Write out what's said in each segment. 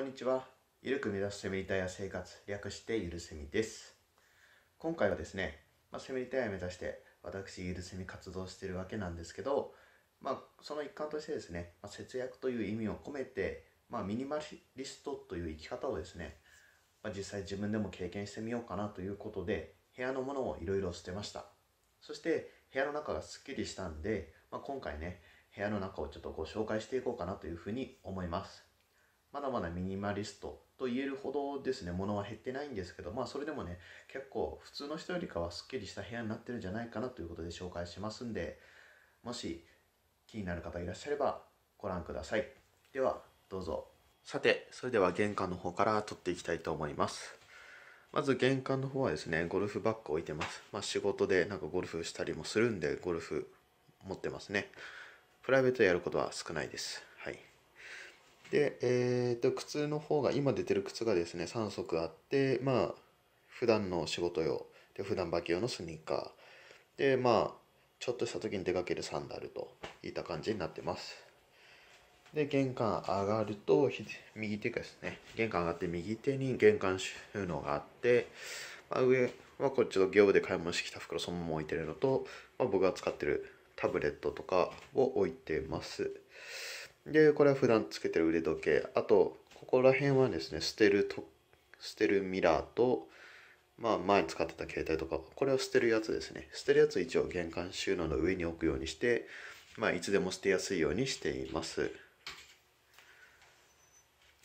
こんにちは。ゆるく目指すセミリタイア生活、略してゆるセミです。今回はですね、まあ、セミリタイア目指して私ゆるセミ活動してるわけなんですけど、まあ、その一環としてですね、まあ、節約という意味を込めて、まあ、ミニマリストという生き方をですね、まあ、実際自分でも経験してみようかなということで、部屋のものをいろいろ捨てました。そして部屋の中がすっきりしたんで、まあ、今回ね、部屋の中をちょっとご紹介していこうかなというふうに思います。まだまだミニマリストと言えるほどですね、物は減ってないんですけど、まあそれでもね、結構普通の人よりかはすっきりした部屋になってるんじゃないかなということで紹介しますんで、もし気になる方いらっしゃればご覧ください。では、どうぞ。さて、それでは玄関の方から取っていきたいと思います。まず玄関の方はですね、ゴルフバッグ置いてます。まあ仕事でなんかゴルフしたりもするんで、ゴルフ持ってますね。プライベートでやることは少ないです。で、えーと、靴の方が今出てる靴がですね3足あってまあ普段の仕事用で普段履き用のスニーカーでまあちょっとした時に出かけるサンダルといった感じになってますで玄関上がると右手ですね玄関上がって右手に玄関収納があって、まあ、上はこっちの業務で買い物してきた袋そのまま置いてるのと、まあ、僕が使ってるタブレットとかを置いてますで、これは普段つけてる腕時計。あと、ここら辺はですね、捨てると、捨てるミラーと、まあ前使ってた携帯とか、これを捨てるやつですね。捨てるやつ一応玄関収納の上に置くようにして、まあいつでも捨てやすいようにしています。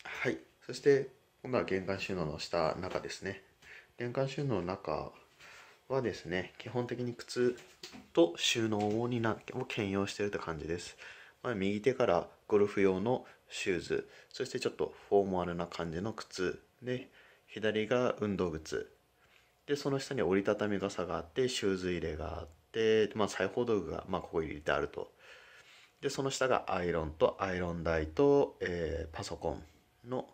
はい。そして、今度は玄関収納の下、中ですね。玄関収納の中はですね、基本的に靴と収納になを兼用してるって感じです。まあ、右手からゴルフ用のシューズそしてちょっとフォーマルな感じの靴で左が運動靴でその下に折りたたみ傘があってシューズ入れがあって、まあ、裁縫道具が、まあ、ここ入れてあるとでその下がアイロンとアイロン台と、えー、パソコンの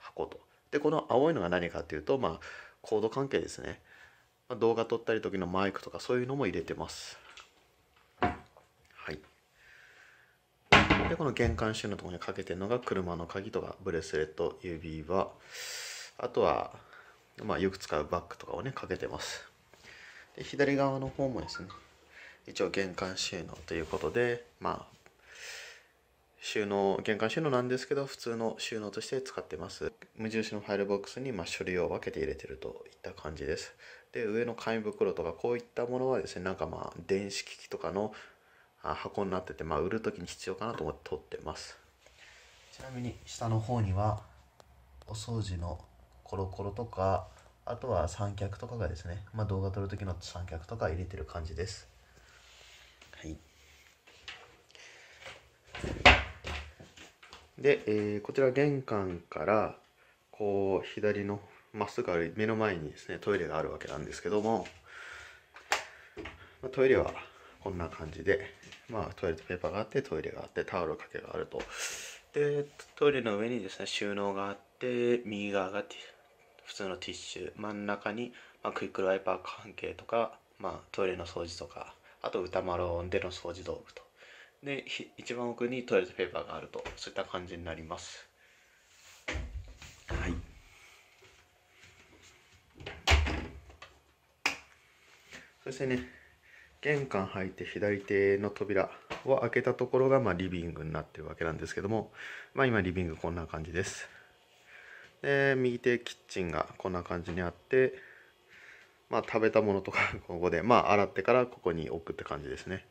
箱とでこの青いのが何かっていうと、まあ、コード関係ですね、ま動画撮ったり時のマイクとかそういうのも入れてますでこの玄関収納のところにかけてるのが車の鍵とかブレスレット指輪あとは、まあ、よく使うバッグとかをねかけてますで左側の方もですね一応玄関収納ということでまあ収納玄関収納なんですけど普通の収納として使ってます無印のファイルボックスにま書類を分けて入れてるといった感じですで上の紙袋とかこういったものはですねなんかまあ電子機器とかの箱になってて、まあ、売る時に必要かなと思って取ってますちなみに下の方にはお掃除のコロコロとかあとは三脚とかがですね、まあ、動画撮る時の三脚とか入れてる感じですはいで、えー、こちら玄関からこう左のまっすぐある目の前にですねトイレがあるわけなんですけどもトイレはこんな感じでまあ、トイレットペーパーがあってトイレがあってタオル掛けがあるとでトイレの上にですね収納があって右側が普通のティッシュ真ん中に、まあ、クイックルワイパー関係とか、まあ、トイレの掃除とかあと歌丸での掃除道具とで一番奥にトイレットペーパーがあるとそういった感じになりますはいそしてね玄関入って左手の扉を開けたところが、まあ、リビングになってるわけなんですけども、まあ、今リビングこんな感じです。で右手キッチンがこんな感じにあって、まあ、食べたものとか ここで、まあ、洗ってからここに置くって感じですね。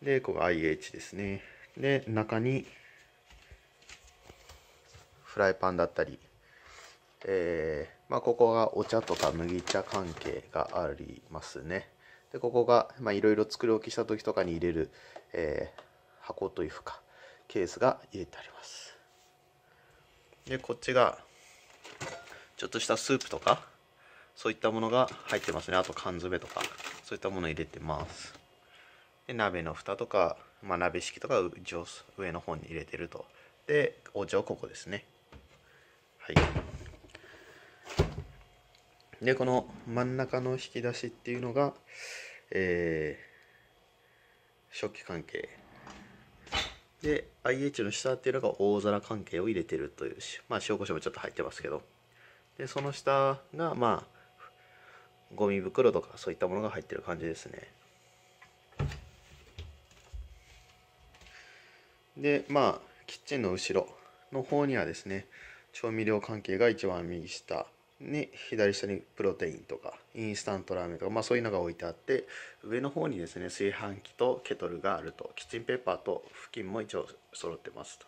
でここが IH ですね。で中にフライパンだったり、えーまあ、ここがお茶とか麦茶関係がありますね。でここがいろいろ作り置きした時とかに入れる、えー、箱というかケースが入れてありますでこっちがちょっとしたスープとかそういったものが入ってますねあと缶詰とかそういったもの入れてますで鍋の蓋とか、まあ、鍋敷きとか上の方に入れてるとでお茶をここですねはいで、この真ん中の引き出しっていうのが、えー、食器関係。で、IH の下っていうのが大皿関係を入れてるという、まあ、塩こしょうもちょっと入ってますけど。で、その下が、まあ、ゴミ袋とかそういったものが入ってる感じですね。で、まあ、キッチンの後ろの方にはですね、調味料関係が一番右下。ね、左下にプロテインとかインスタントラーメンとか、まあ、そういうのが置いてあって上の方にですね炊飯器とケトルがあるとキッチンペーパーと布巾も一応揃ってますと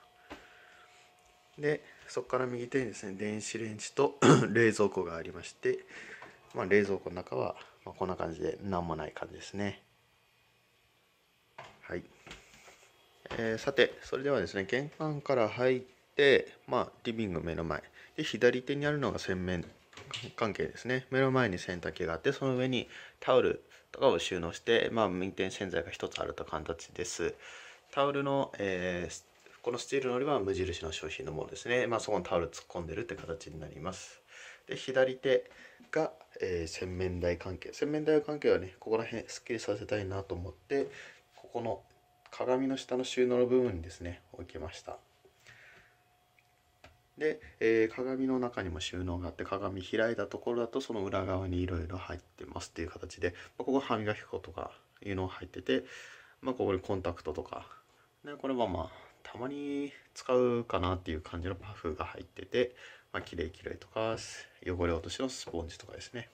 でそこから右手にですね電子レンジと 冷蔵庫がありまして、まあ、冷蔵庫の中は、まこんな感じで何もない感じですねはい、えー、さてそれではですね玄関から入ってまあリビング目の前で左手にあるのが洗面関係ですね目の前に洗濯機があってその上にタオルとかを収納して、まあ、運転洗剤が1つあると形ですタオルの、えー、このスチールのりは無印の商品のものですね、まあ、そこのタオル突っ込んでるって形になりますで左手が、えー、洗面台関係洗面台関係はねここら辺すっきりさせたいなと思ってここの鏡の下の収納の部分にですね置きましたで、えー、鏡の中にも収納があって鏡開いたところだとその裏側にいろいろ入ってますっていう形で、まあ、ここ歯磨き粉とかいうのが入ってて、まあ、ここにコンタクトとか、ね、これはまあたまに使うかなっていう感じのパフが入ってて、まあ、きれいきれいとか汚れ落としのスポンジとかですね、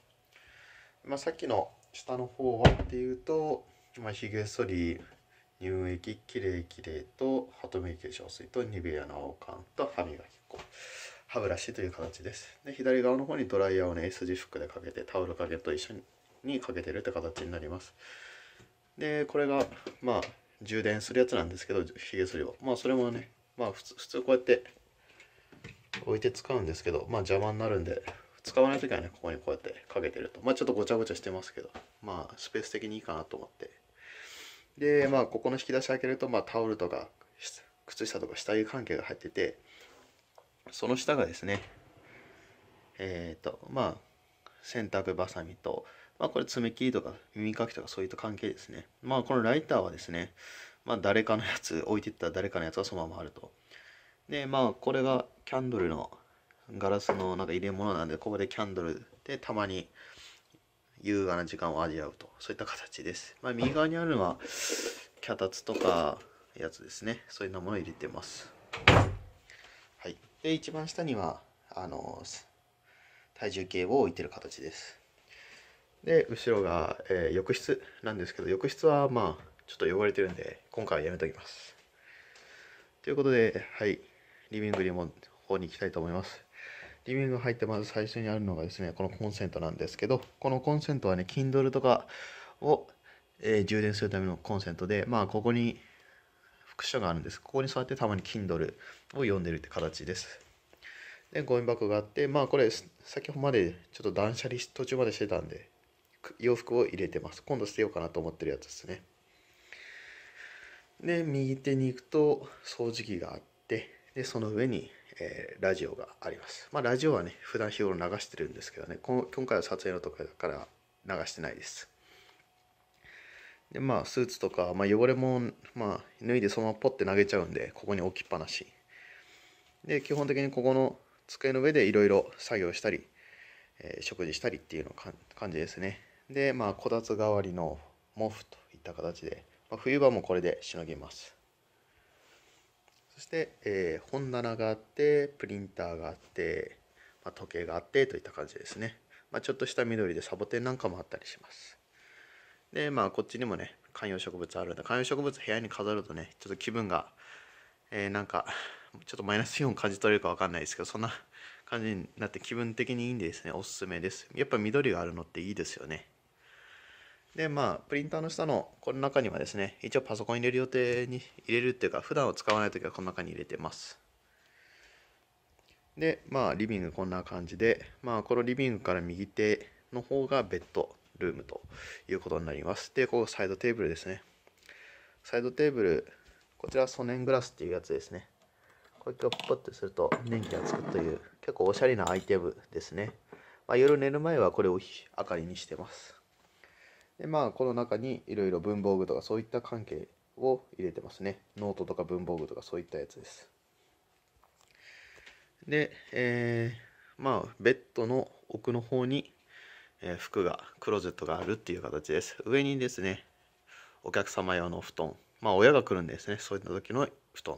まあ、さっきの下の方はっていうと、まあ、ひげ剃り乳液きれいきれいとハトメイ化粧水とニベアの王冠と歯磨き歯ブラシという形です。で、左側の方にドライヤーをね、S 字フックでかけて、タオルかけと一緒にかけてるって形になります。で、これが、まあ、充電するやつなんですけど、ひげ剃りを。まあ、それもね、まあ、普通、普通こうやって置いて使うんですけど、まあ、邪魔になるんで、使わない時はね、ここにこうやってかけてると。まあ、ちょっとごちゃごちゃしてますけど、まあ、スペース的にいいかなと思って。で、まあ、ここの引き出し開けると、まあ、タオルとか、靴下とか下着関係が入ってて、その下がですね、えっ、ー、と、まあ、洗濯ばさみと、まあこれ爪切りとか耳かきとかそういった関係ですね。まあこのライターはですね、まあ誰かのやつ、置いていった誰かのやつはそのままあると。で、まあこれがキャンドルのガラスのなんか入れ物なんで、ここでキャンドルでたまに優雅な時間を味わうと。そういった形です。まあ右側にあるのは、脚立とかやつですね。そういったものを入れてます。で一番下にはあの体重計を置いてる形ですで後ろが、えー、浴室なんですけど浴室はまあちょっと汚れてるんで今回はやめときますということではいリビングにも方に行きたいと思いますリビング入ってまず最初にあるのがですねこのコンセントなんですけどこのコンセントはね Kindle とかを、えー、充電するためのコンセントでまあここに副書があるんです。ここに座ってたまに Kindle を読んでるって形です。で、ゴミ箱があって、まあこれ、先ほどまでちょっと断捨離途中までしてたんで、洋服を入れてます。今度捨てようかなと思ってるやつですね。で、右手に行くと掃除機があって、で、その上に、えー、ラジオがあります。まあラジオはね、普段日頃流してるんですけどね、今回は撮影のところから流してないです。でまあスーツとか、まあ、汚れも、まあ、脱いでそのままポッて投げちゃうんでここに置きっぱなしで基本的にここの机の上でいろいろ作業したり、えー、食事したりっていうの感じですねでまあこたつ代わりの毛布といった形で、まあ、冬場もこれでしのぎますそして、えー、本棚があってプリンターがあって、まあ、時計があってといった感じですね、まあ、ちょっとした緑でサボテンなんかもあったりしますでまあこっちにもね観葉植物あるんだ観葉植物部屋に飾るとねちょっと気分が、えー、なんかちょっとマイナスイオン感じ取れるか分かんないですけどそんな感じになって気分的にいいんでですねおすすめですやっぱ緑があるのっていいですよねでまあプリンターの下のこの中にはですね一応パソコン入れる予定に入れるっていうか普段は使わない時はこの中に入れてますでまあリビングこんな感じでまあこのリビングから右手の方がベッドルームということになります。で、ここサイドテーブルですね。サイドテーブル、こちらソネングラスっていうやつですね。これをポッとすると電気がつくという結構おしゃれなアイテムですね。まあ、夜寝る前はこれを明かりにしてます。でまあこの中にいろいろ文房具とかそういった関係を入れてますね。ノートとか文房具とかそういったやつです。で、えー、まあベッドの奥の方にえー、服がクローゼットがあるっていう形です上にですねお客様用の布団まあ親が来るんですねそういった時の布団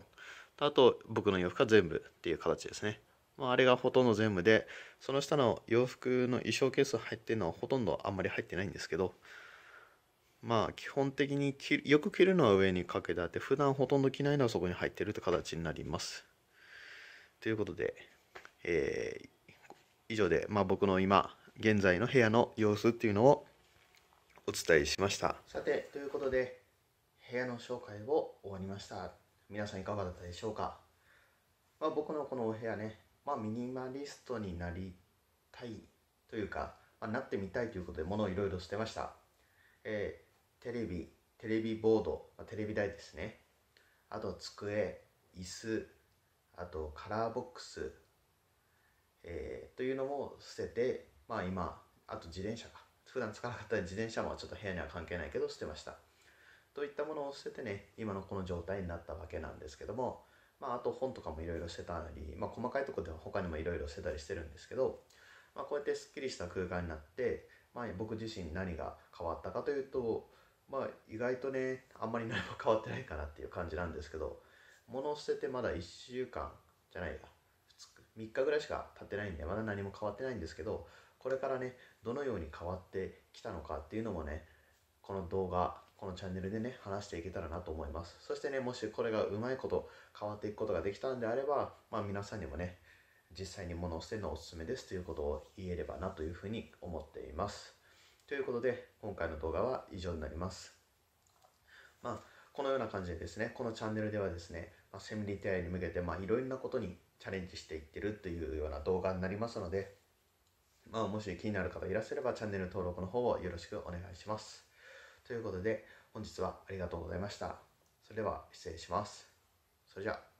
あと僕の洋服が全部っていう形ですねまあ、あれがほとんど全部でその下の洋服の衣装ケース入ってるのはほとんどあんまり入ってないんですけどまあ基本的によく着るのは上にかけてあって普段ほとんど着ないのはそこに入ってるって形になりますということで、えー、以上で、まあ、僕の今現在の部屋の様子っていうのをお伝えしましたさてということで部屋の紹介を終わりました皆さんいかがだったでしょうか、まあ、僕のこのお部屋ね、まあ、ミニマリストになりたいというか、まあ、なってみたいということで物をいろいろ捨てました、えー、テレビテレビボード、まあ、テレビ台ですねあと机椅子あとカラーボックス、えー、というのも捨ててまあ今、あと自転車か。普段使わなかった自転車もちょっと部屋には関係ないけど捨てました。といったものを捨ててね、今のこの状態になったわけなんですけども、まああと本とかもいろいろ捨てたり、まあ細かいとこでは他にもいろいろ捨てたりしてるんですけど、まあこうやってすっきりした空間になって、まあ僕自身何が変わったかというと、まあ意外とね、あんまり何も変わってないかなっていう感じなんですけど、物を捨ててまだ1週間じゃないや、3日ぐらいしか経ってないんで、まだ何も変わってないんですけど、これからねどのように変わってきたのかっていうのもねこの動画このチャンネルでね話していけたらなと思いますそしてねもしこれがうまいこと変わっていくことができたんであればまあ皆さんにもね実際に物を捨てるのおすすめですということを言えればなというふうに思っていますということで今回の動画は以上になりますまあこのような感じでですねこのチャンネルではですね、まあ、セミリテアに向けていろいろなことにチャレンジしていってるというような動画になりますのでまあ、もし気になる方いらっしゃればチャンネル登録の方をよろしくお願いします。ということで、本日はありがとうございました。それでは失礼します。それじゃあ。